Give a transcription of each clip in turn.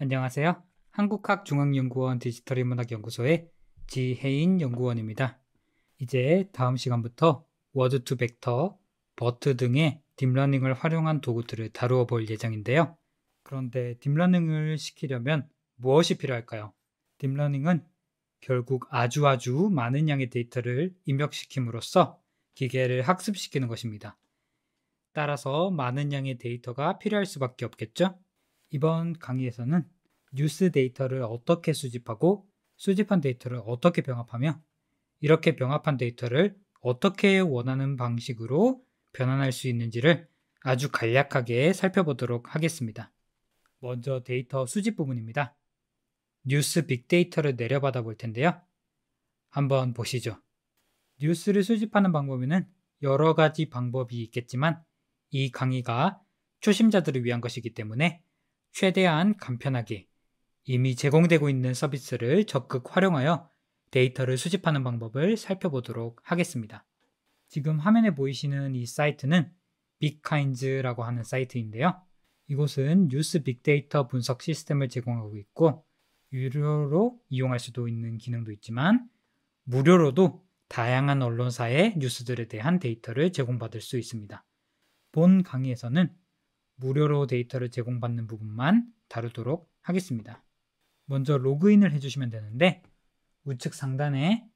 안녕하세요. 한국학중앙연구원 디지털인문학연구소의 지혜인 연구원입니다. 이제 다음 시간부터 워드2 벡터, 버트 등의 딥러닝을 활용한 도구들을 다루어 볼 예정인데요. 그런데 딥러닝을 시키려면 무엇이 필요할까요? 딥러닝은 결국 아주아주 아주 많은 양의 데이터를 입력시킴으로써 기계를 학습시키는 것입니다. 따라서 많은 양의 데이터가 필요할 수밖에 없겠죠? 이번 강의에서는 뉴스 데이터를 어떻게 수집하고 수집한 데이터를 어떻게 병합하며 이렇게 병합한 데이터를 어떻게 원하는 방식으로 변환할 수 있는지를 아주 간략하게 살펴보도록 하겠습니다. 먼저 데이터 수집 부분입니다. 뉴스 빅데이터를 내려받아 볼 텐데요. 한번 보시죠. 뉴스를 수집하는 방법에는 여러 가지 방법이 있겠지만 이 강의가 초심자들을 위한 것이기 때문에 최대한 간편하게 이미 제공되고 있는 서비스를 적극 활용하여 데이터를 수집하는 방법을 살펴보도록 하겠습니다. 지금 화면에 보이시는 이 사이트는 빅카인즈라고 하는 사이트인데요. 이곳은 뉴스 빅데이터 분석 시스템을 제공하고 있고 유료로 이용할 수도 있는 기능도 있지만 무료로도 다양한 언론사의 뉴스들에 대한 데이터를 제공받을 수 있습니다. 본 강의에서는 무료로 데이터를 제공받는 부분만 다루도록 하겠습니다. 먼저 로그인을 해주시면 되는데 우측 상단에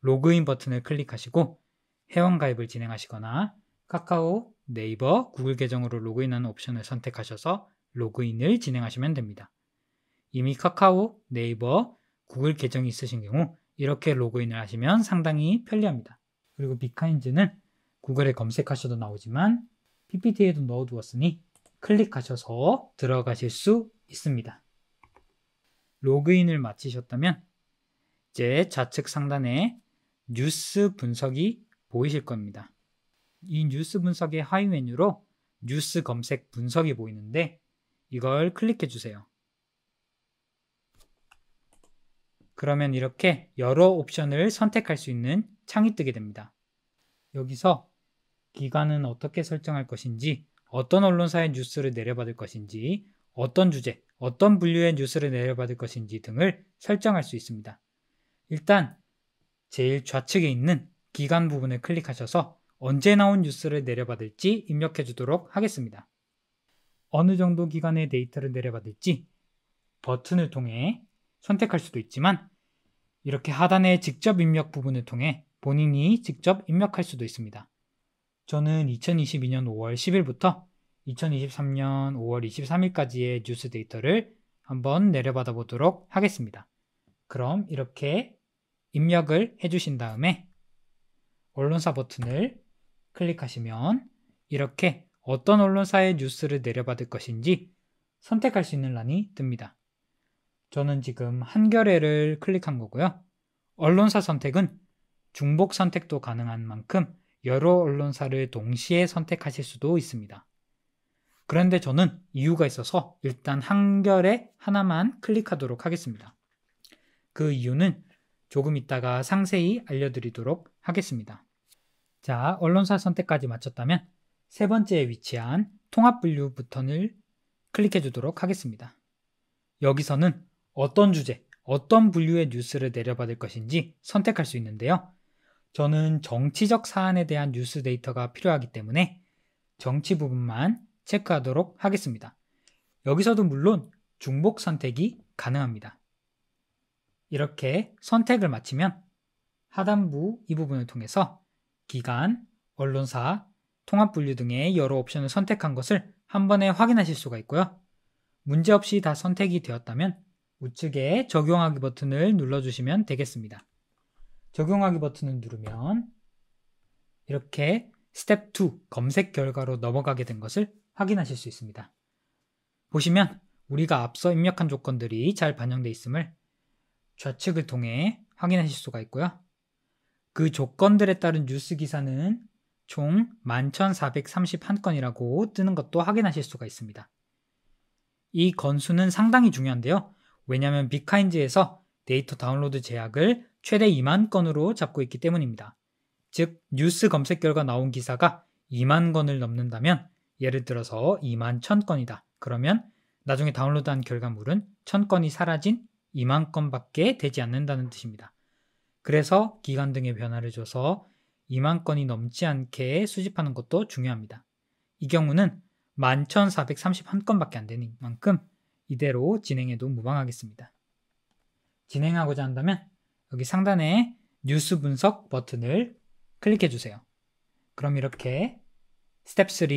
로그인 버튼을 클릭하시고 회원가입을 진행하시거나 카카오, 네이버, 구글 계정으로 로그인하는 옵션을 선택하셔서 로그인을 진행하시면 됩니다. 이미 카카오, 네이버, 구글 계정이 있으신 경우 이렇게 로그인을 하시면 상당히 편리합니다. 그리고 비카인즈는 구글에 검색하셔도 나오지만 PPT에도 넣어두었으니 클릭하셔서 들어가실 수 있습니다. 로그인을 마치셨다면 이제 좌측 상단에 뉴스 분석이 보이실 겁니다. 이 뉴스 분석의 하위 메뉴로 뉴스 검색 분석이 보이는데 이걸 클릭해 주세요. 그러면 이렇게 여러 옵션을 선택할 수 있는 창이 뜨게 됩니다. 여기서 기간은 어떻게 설정할 것인지, 어떤 언론사의 뉴스를 내려받을 것인지, 어떤 주제, 어떤 분류의 뉴스를 내려받을 것인지 등을 설정할 수 있습니다. 일단 제일 좌측에 있는 기간 부분을 클릭하셔서 언제 나온 뉴스를 내려받을지 입력해 주도록 하겠습니다. 어느 정도 기간의 데이터를 내려받을지 버튼을 통해 선택할 수도 있지만 이렇게 하단의 직접 입력 부분을 통해 본인이 직접 입력할 수도 있습니다. 저는 2022년 5월 10일부터 2023년 5월 23일까지의 뉴스 데이터를 한번 내려받아 보도록 하겠습니다. 그럼 이렇게 입력을 해주신 다음에 언론사 버튼을 클릭하시면 이렇게 어떤 언론사의 뉴스를 내려받을 것인지 선택할 수 있는 란이 뜹니다. 저는 지금 한겨레를 클릭한 거고요. 언론사 선택은 중복 선택도 가능한 만큼 여러 언론사를 동시에 선택하실 수도 있습니다. 그런데 저는 이유가 있어서 일단 한결에 하나만 클릭하도록 하겠습니다. 그 이유는 조금 이따가 상세히 알려드리도록 하겠습니다. 자, 언론사 선택까지 마쳤다면 세 번째에 위치한 통합 분류 버튼을 클릭해 주도록 하겠습니다. 여기서는 어떤 주제, 어떤 분류의 뉴스를 내려받을 것인지 선택할 수 있는데요. 저는 정치적 사안에 대한 뉴스 데이터가 필요하기 때문에 정치 부분만 체크하도록 하겠습니다. 여기서도 물론 중복 선택이 가능합니다. 이렇게 선택을 마치면 하단부 이 부분을 통해서 기간, 언론사, 통합 분류 등의 여러 옵션을 선택한 것을 한 번에 확인하실 수가 있고요. 문제없이 다 선택이 되었다면 우측에 적용하기 버튼을 눌러주시면 되겠습니다. 적용하기 버튼을 누르면 이렇게 스텝 2 검색 결과로 넘어가게 된 것을 확인하실 수 있습니다. 보시면 우리가 앞서 입력한 조건들이 잘반영되어 있음을 좌측을 통해 확인하실 수가 있고요. 그 조건들에 따른 뉴스 기사는 총 11,431건이라고 뜨는 것도 확인하실 수가 있습니다. 이 건수는 상당히 중요한데요. 왜냐하면 비카인즈에서 데이터 다운로드 제약을 최대 2만 건으로 잡고 있기 때문입니다. 즉, 뉴스 검색 결과 나온 기사가 2만 건을 넘는다면 예를 들어서 2만 1 0건이다 그러면 나중에 다운로드한 결과물은 1 0건이 사라진 2만 건밖에 되지 않는다는 뜻입니다. 그래서 기간 등의 변화를 줘서 2만 건이 넘지 않게 수집하는 것도 중요합니다. 이 경우는 11,431건밖에 안 되는 만큼 이대로 진행해도 무방하겠습니다. 진행하고자 한다면 여기 상단에 뉴스 분석 버튼을 클릭해 주세요. 그럼 이렇게 스텝 3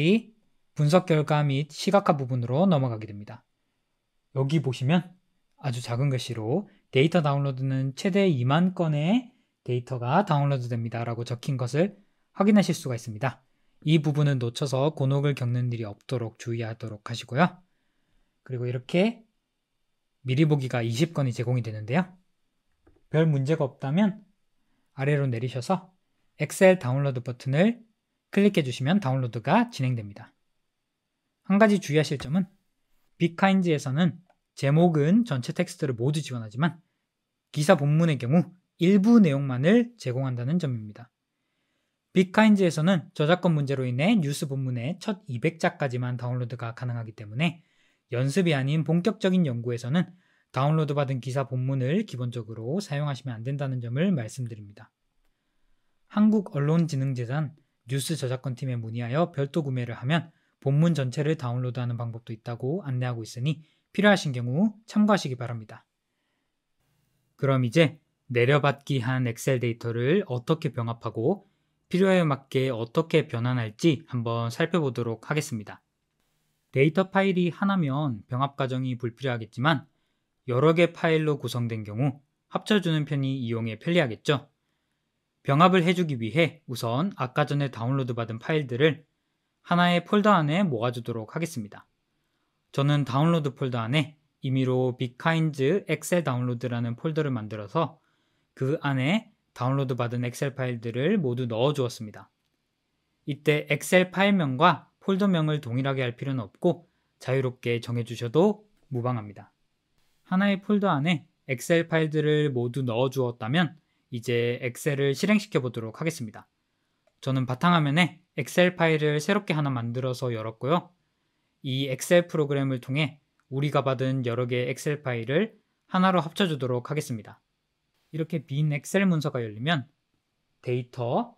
분석 결과 및 시각화 부분으로 넘어가게 됩니다. 여기 보시면 아주 작은 글씨로 데이터 다운로드는 최대 2만 건의 데이터가 다운로드 됩니다 라고 적힌 것을 확인하실 수가 있습니다. 이 부분은 놓쳐서 곤혹을 겪는 일이 없도록 주의하도록 하시고요. 그리고 이렇게 미리 보기가 20건이 제공이 되는데요. 별 문제가 없다면 아래로 내리셔서 엑셀 다운로드 버튼을 클릭해 주시면 다운로드가 진행됩니다. 한 가지 주의하실 점은 비카인즈에서는 제목은 전체 텍스트를 모두 지원하지만 기사 본문의 경우 일부 내용만을 제공한다는 점입니다. 빅카인즈에서는 저작권 문제로 인해 뉴스 본문의 첫 200자까지만 다운로드가 가능하기 때문에 연습이 아닌 본격적인 연구에서는 다운로드 받은 기사 본문을 기본적으로 사용하시면 안 된다는 점을 말씀드립니다. 한국언론진흥재단 뉴스 저작권팀에 문의하여 별도 구매를 하면 본문 전체를 다운로드하는 방법도 있다고 안내하고 있으니 필요하신 경우 참고하시기 바랍니다. 그럼 이제 내려받기 한 엑셀 데이터를 어떻게 병합하고 필요에 맞게 어떻게 변환할지 한번 살펴보도록 하겠습니다. 데이터 파일이 하나면 병합 과정이 불필요하겠지만 여러 개 파일로 구성된 경우 합쳐주는 편이 이용에 편리하겠죠. 병합을 해주기 위해 우선 아까 전에 다운로드 받은 파일들을 하나의 폴더 안에 모아주도록 하겠습니다. 저는 다운로드 폴더 안에 임의로 비카인즈 엑셀 다운로드라는 폴더를 만들어서 그 안에 다운로드 받은 엑셀 파일들을 모두 넣어 주었습니다. 이때 엑셀 파일명과 폴더명을 동일하게 할 필요는 없고 자유롭게 정해주셔도 무방합니다. 하나의 폴더 안에 엑셀 파일들을 모두 넣어 주었다면 이제 엑셀을 실행시켜 보도록 하겠습니다. 저는 바탕화면에 엑셀 파일을 새롭게 하나 만들어서 열었고요. 이 엑셀 프로그램을 통해 우리가 받은 여러 개의 엑셀 파일을 하나로 합쳐주도록 하겠습니다. 이렇게 빈 엑셀 문서가 열리면 데이터,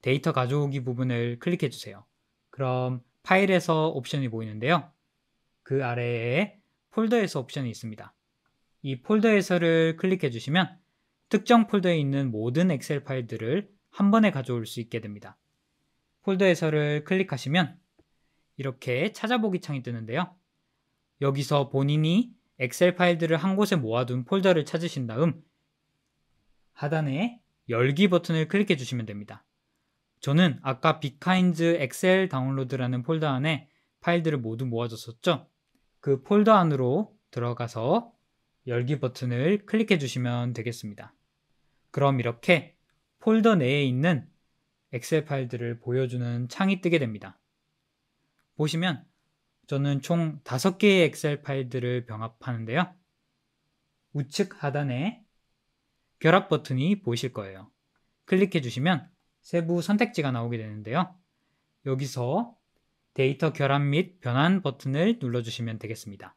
데이터 가져오기 부분을 클릭해주세요. 그럼 파일에서 옵션이 보이는데요. 그 아래에 폴더에서 옵션이 있습니다. 이 폴더에서를 클릭해 주시면 특정 폴더에 있는 모든 엑셀 파일들을 한 번에 가져올 수 있게 됩니다. 폴더에서를 클릭하시면 이렇게 찾아보기 창이 뜨는데요. 여기서 본인이 엑셀 파일들을 한 곳에 모아둔 폴더를 찾으신 다음 하단에 열기 버튼을 클릭해 주시면 됩니다. 저는 아까 비카인즈 엑셀 다운로드라는 폴더 안에 파일들을 모두 모아줬었죠. 그 폴더 안으로 들어가서 열기 버튼을 클릭해 주시면 되겠습니다. 그럼 이렇게 폴더 내에 있는 엑셀 파일들을 보여주는 창이 뜨게 됩니다. 보시면 저는 총 5개의 엑셀 파일들을 병합하는데요. 우측 하단에 결합 버튼이 보이실 거예요. 클릭해 주시면 세부 선택지가 나오게 되는데요. 여기서 데이터 결합 및 변환 버튼을 눌러주시면 되겠습니다.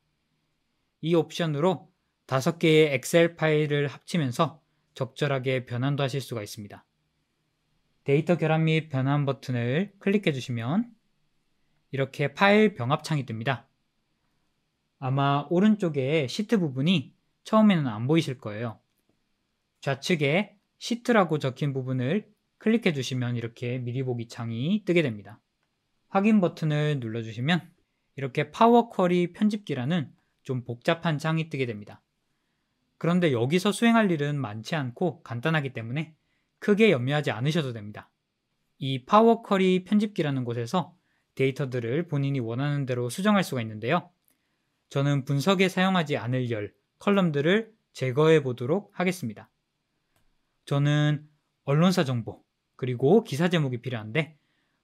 이 옵션으로 다섯 개의 엑셀 파일을 합치면서 적절하게 변환도 하실 수가 있습니다. 데이터 결합 및 변환 버튼을 클릭해 주시면 이렇게 파일 병합창이 뜹니다. 아마 오른쪽에 시트 부분이 처음에는 안 보이실 거예요. 좌측에 시트라고 적힌 부분을 클릭해 주시면 이렇게 미리 보기 창이 뜨게 됩니다. 확인 버튼을 눌러주시면 이렇게 파워 쿼리 편집기라는 좀 복잡한 창이 뜨게 됩니다. 그런데 여기서 수행할 일은 많지 않고 간단하기 때문에 크게 염려하지 않으셔도 됩니다. 이 파워 쿼리 편집기라는 곳에서 데이터들을 본인이 원하는 대로 수정할 수가 있는데요. 저는 분석에 사용하지 않을 열, 컬럼들을 제거해 보도록 하겠습니다. 저는 언론사 정보, 그리고 기사 제목이 필요한데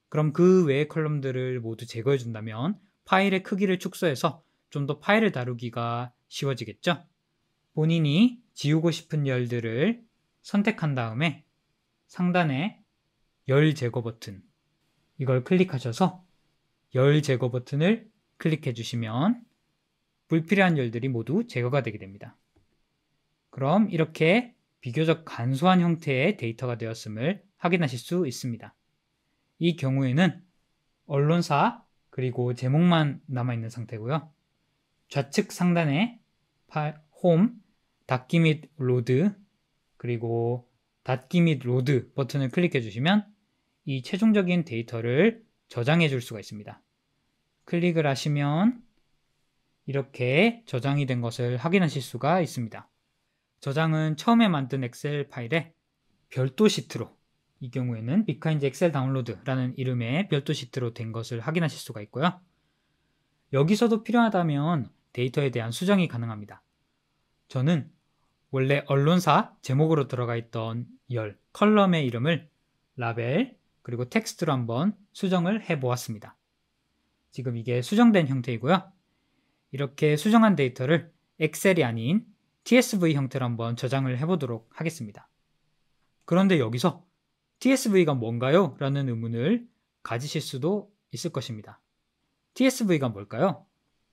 그럼 그 외의 컬럼들을 모두 제거해 준다면 파일의 크기를 축소해서 좀 더 파일을 다루기가 쉬워지겠죠? 본인이 지우고 싶은 열들을 선택한 다음에 상단에 열 제거 버튼 이걸 클릭하셔서 열 제거 버튼을 클릭해 주시면 불필요한 열들이 모두 제거가 되게 됩니다. 그럼 이렇게 비교적 간소한 형태의 데이터가 되었음을 확인하실 수 있습니다. 이 경우에는 언론사 그리고 제목만 남아있는 상태고요. 좌측 상단에 파, 홈, 닫기 및 로드, 그리고 닫기 및 로드 버튼을 클릭해 주시면 이 최종적인 데이터를 저장해 줄 수가 있습니다. 클릭을 하시면 이렇게 저장이 된 것을 확인하실 수가 있습니다. 저장은 처음에 만든 엑셀 파일에 별도 시트로 이 경우에는 비카인즈 엑셀 다운로드라는 이름의 별도 시트로 된 것을 확인하실 수가 있고요. 여기서도 필요하다면 데이터에 대한 수정이 가능합니다. 저는 원래 언론사 제목으로 들어가 있던 열 컬럼의 이름을 라벨 그리고 텍스트로 한번 수정을 해 보았습니다. 지금 이게 수정된 형태이고요. 이렇게 수정한 데이터를 엑셀이 아닌 TSV 형태로 한번 저장을 해 보도록 하겠습니다. 그런데 여기서 TSV가 뭔가요? 라는 의문을 가지실 수도 있을 것입니다. TSV가 뭘까요?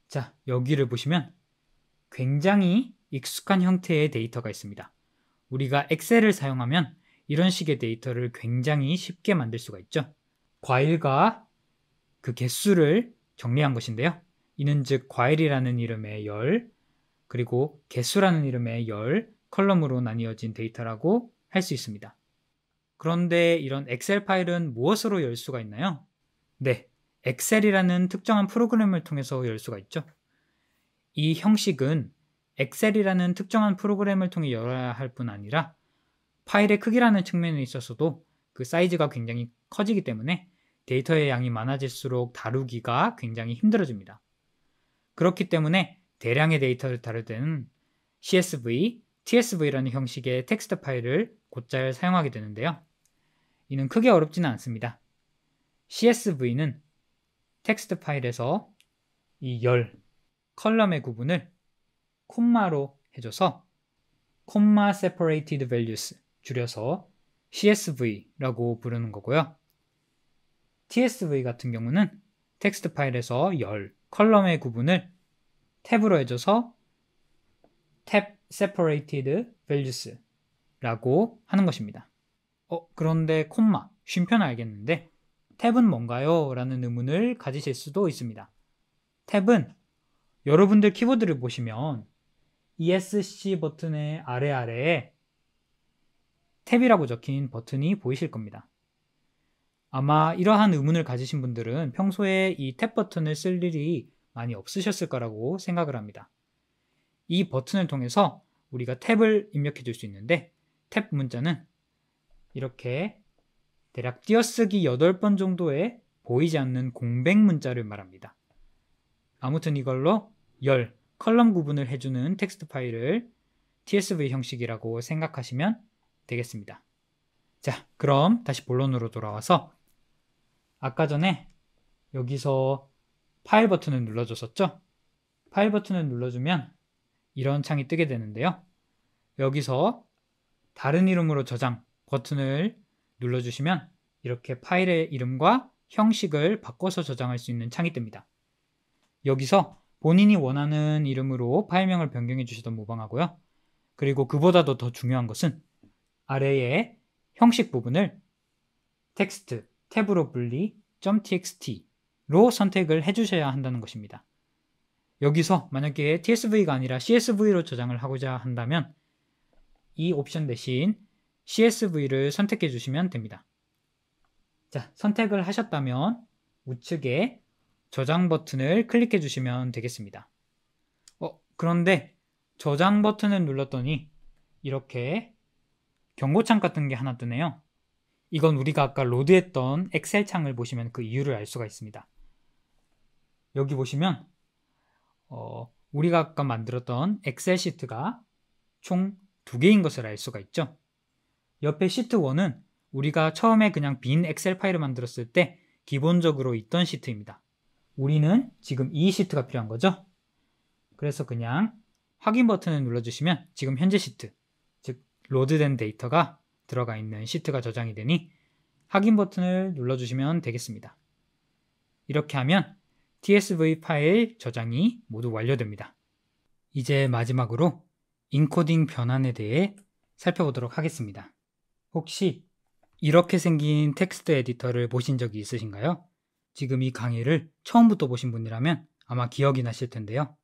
자, 여기를 보시면 굉장히 익숙한 형태의 데이터가 있습니다. 우리가 엑셀을 사용하면 이런 식의 데이터를 굉장히 쉽게 만들 수가 있죠. 과일과 그 개수를 정리한 것인데요. 이는 즉 과일이라는 이름의 열, 그리고 개수라는 이름의 열 컬럼으로 나뉘어진 데이터라고 할 수 있습니다. 그런데 이런 엑셀 파일은 무엇으로 열 수가 있나요? 네, 엑셀이라는 특정한 프로그램을 통해서 열 수가 있죠. 이 형식은 엑셀이라는 특정한 프로그램을 통해 열어야 할 뿐 아니라 파일의 크기라는 측면에 있어서도 그 사이즈가 굉장히 커지기 때문에 데이터의 양이 많아질수록 다루기가 굉장히 힘들어집니다. 그렇기 때문에 대량의 데이터를 다룰 때는 CSV, TSV라는 형식의 텍스트 파일을 곧잘 사용하게 되는데요. 이는 크게 어렵지는 않습니다. CSV는 텍스트 파일에서 이 열 컬럼의 구분을 콤마로 해줘서 콤마 separated values 줄여서 CSV라고 부르는 거고요. TSV 같은 경우는 텍스트 파일에서 열 컬럼의 구분을 탭으로 해줘서 탭 separated values 라고 하는 것입니다. 어, 그런데 콤마, 쉼표 알겠는데 탭은 뭔가요? 라는 의문을 가지실 수도 있습니다. 탭은 여러분들 키보드를 보시면 ESC 버튼의 아래 아래에 탭이라고 적힌 버튼이 보이실 겁니다. 아마 이러한 의문을 가지신 분들은 평소에 이 탭 버튼을 쓸 일이 많이 없으셨을 거라고 생각을 합니다. 이 버튼을 통해서 우리가 탭을 입력해 줄 수 있는데 탭 문자는 이렇게 대략 띄어쓰기 8번 정도의 보이지 않는 공백 문자를 말합니다. 아무튼 이걸로 열, 컬럼 구분을 해주는 텍스트 파일을 tsv 형식이라고 생각하시면 되겠습니다. 자, 그럼 다시 본론으로 돌아와서 아까 전에 여기서 파일 버튼을 눌러줬었죠? 파일 버튼을 눌러주면 이런 창이 뜨게 되는데요. 여기서 다른 이름으로 저장 버튼을 눌러주시면 이렇게 파일의 이름과 형식을 바꿔서 저장할 수 있는 창이 뜹니다. 여기서 본인이 원하는 이름으로 파일명을 변경해 주시던 무방하고요. 그리고 그보다도 더 중요한 것은 아래의 형식 부분을 텍스트 탭으로 분리 .txt로 선택을 해주셔야 한다는 것입니다. 여기서 만약에 tsv가 아니라 csv로 저장을 하고자 한다면 이 옵션 대신 CSV를 선택해 주시면 됩니다. 자, 선택을 하셨다면 우측에 저장 버튼을 클릭해 주시면 되겠습니다. 어, 그런데 저장 버튼을 눌렀더니 이렇게 경고창 같은 게 하나 뜨네요. 이건 우리가 아까 로드했던 엑셀 창을 보시면 그 이유를 알 수가 있습니다. 여기 보시면 어, 우리가 아까 만들었던 엑셀 시트가 총두 개인 것을 알 수가 있죠. 옆에 시트 1은 우리가 처음에 그냥 빈 엑셀 파일을 만들었을 때 기본적으로 있던 시트입니다. 우리는 지금 이 시트가 필요한 거죠. 그래서 그냥 확인 버튼을 눌러주시면 지금 현재 시트, 즉 로드된 데이터가 들어가 있는 시트가 저장이 되니 확인 버튼을 눌러주시면 되겠습니다. 이렇게 하면 TSV 파일 저장이 모두 완료됩니다. 이제 마지막으로 인코딩 변환에 대해 살펴보도록 하겠습니다. 혹시 이렇게 생긴 텍스트 에디터를 보신 적이 있으신가요? 지금 이 강의를 처음부터 보신 분이라면 아마 기억이 나실 텐데요.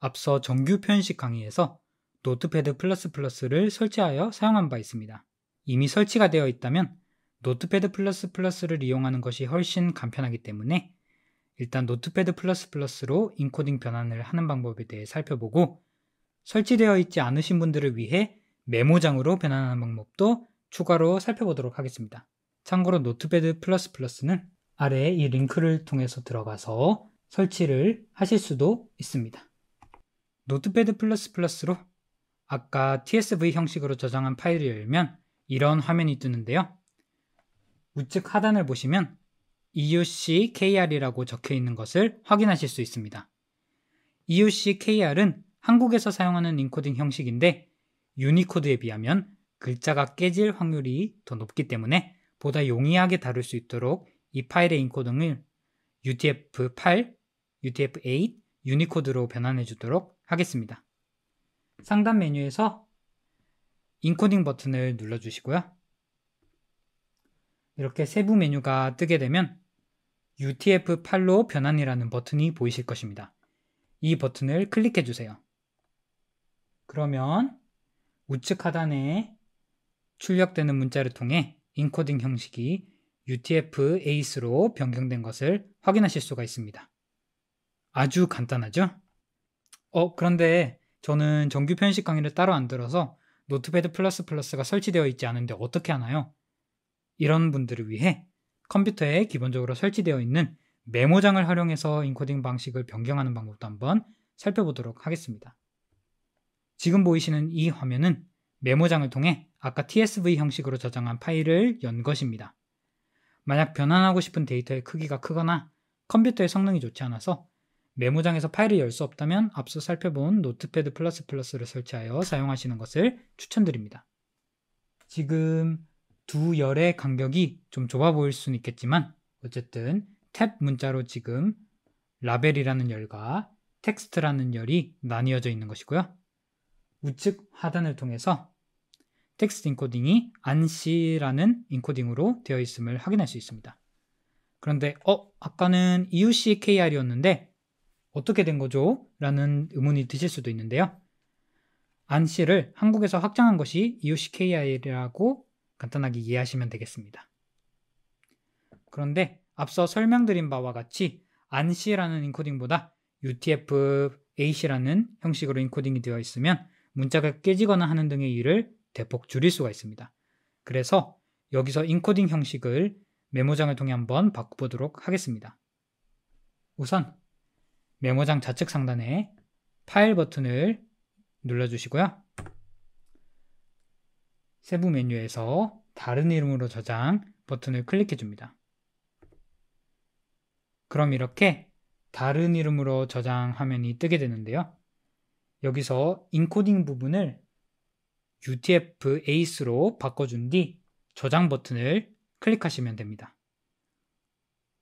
앞서 정규 편식 강의에서 노트패드 플러스 플러스를 설치하여 사용한 바 있습니다. 이미 설치가 되어 있다면 노트패드 플러스 플러스를 이용하는 것이 훨씬 간편하기 때문에 일단 노트패드 플러스 플러스로 인코딩 변환을 하는 방법에 대해 살펴보고 설치되어 있지 않으신 분들을 위해 메모장으로 변환하는 방법도 추가로 살펴보도록 하겠습니다. 참고로 노트패드 플러스 플러스는 아래 이 링크를 통해서 들어가서 설치를 하실 수도 있습니다. 노트패드 플러스 플러스로 아까 TSV 형식으로 저장한 파일을 열면 이런 화면이 뜨는데요. 우측 하단을 보시면 EUC KR이라고 적혀 있는 것을 확인하실 수 있습니다. EUC KR은 한국에서 사용하는 인코딩 형식인데 유니코드에 비하면 글자가 깨질 확률이 더 높기 때문에 보다 용이하게 다룰 수 있도록 이 파일의 인코딩을 UTF-8, UTF-8 유니코드로 변환해 주도록 하겠습니다. 상단 메뉴에서 인코딩 버튼을 눌러주시고요. 이렇게 세부 메뉴가 뜨게 되면 UTF-8로 변환이라는 버튼이 보이실 것입니다. 이 버튼을 클릭해 주세요. 그러면 우측 하단에 출력되는 문자를 통해 인코딩 형식이 UTF-8로 으 변경된 것을 확인하실 수가 있습니다. 아주 간단하죠? 어, 그런데 저는 정규 편식 강의를 따로 안 들어서 노트패드 플러스 플러스가 설치되어 있지 않은데 어떻게 하나요? 이런 분들을 위해 컴퓨터에 기본적으로 설치되어 있는 메모장을 활용해서 인코딩 방식을 변경하는 방법도 한번 살펴보도록 하겠습니다. 지금 보이시는 이 화면은 메모장을 통해 아까 TSV 형식으로 저장한 파일을 연 것입니다. 만약 변환하고 싶은 데이터의 크기가 크거나 컴퓨터의 성능이 좋지 않아서 메모장에서 파일을 열 수 없다면 앞서 살펴본 노트패드 플러스 플러스를 설치하여 사용하시는 것을 추천드립니다. 지금 두 열의 간격이 좀 좁아 보일 수는 있겠지만 어쨌든 탭 문자로 지금 라벨이라는 열과 텍스트라는 열이 나뉘어져 있는 것이고요. 우측 하단을 통해서 텍스트 인코딩이 안씨라는 인코딩으로 되어 있음을 확인할 수 있습니다. 그런데 어 아까는 EUCKR이었는데 어떻게 된 거죠? 라는 의문이 드실 수도 있는데요. 안씨를 한국에서 확장한 것이 EUCKR이라고 간단하게 이해하시면 되겠습니다. 그런데 앞서 설명드린 바와 같이 안씨라는 인코딩보다 UTF-8이라는 형식으로 인코딩이 되어 있으면 문자가 깨지거나 하는 등의 일을 대폭 줄일 수가 있습니다. 그래서 여기서 인코딩 형식을 메모장을 통해 한번 바꿔보도록 하겠습니다. 우선 메모장 좌측 상단에 파일 버튼을 눌러주시고요. 세부 메뉴에서 다른 이름으로 저장 버튼을 클릭해 줍니다. 그럼 이렇게 다른 이름으로 저장 화면이 뜨게 되는데요. 여기서 인코딩 부분을 UTF-8로 바꿔준 뒤 저장 버튼을 클릭하시면 됩니다.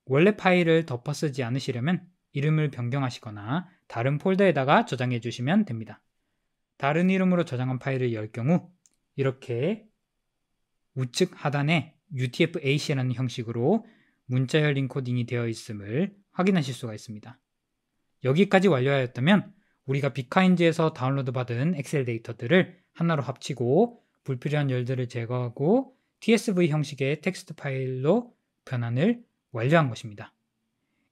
원래 파일을 덮어 쓰지 않으시려면 이름을 변경하시거나 다른 폴더에다가 저장해 주시면 됩니다. 다른 이름으로 저장한 파일을 열 경우 이렇게 우측 하단에 UTF-8이라는 형식으로 문자열 인코딩이 되어 있음을 확인하실 수가 있습니다. 여기까지 완료하였다면 우리가 비카인즈에서 다운로드 받은 엑셀 데이터들을 하나로 합치고 불필요한 열들을 제거하고 TSV 형식의 텍스트 파일로 변환을 완료한 것입니다.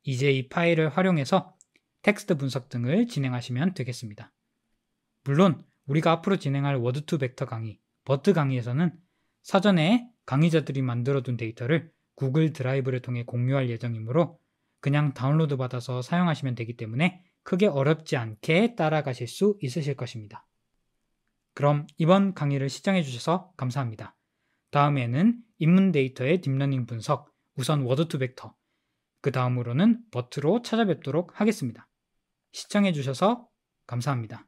이제 이 파일을 활용해서 텍스트 분석 등을 진행하시면 되겠습니다. 물론 우리가 앞으로 진행할 워드2 벡터 강의, 버트 강의에서는 사전에 강의자들이 만들어둔 데이터를 구글 드라이브를 통해 공유할 예정이므로 그냥 다운로드 받아서 사용하시면 되기 때문에 크게 어렵지 않게 따라가실 수 있으실 것입니다. 그럼 이번 강의를 시청해 주셔서 감사합니다. 다음에는 입문 데이터의 딥러닝 분석, 우선 워드 투 벡터, 그 다음으로는 버트로 찾아뵙도록 하겠습니다. 시청해 주셔서 감사합니다.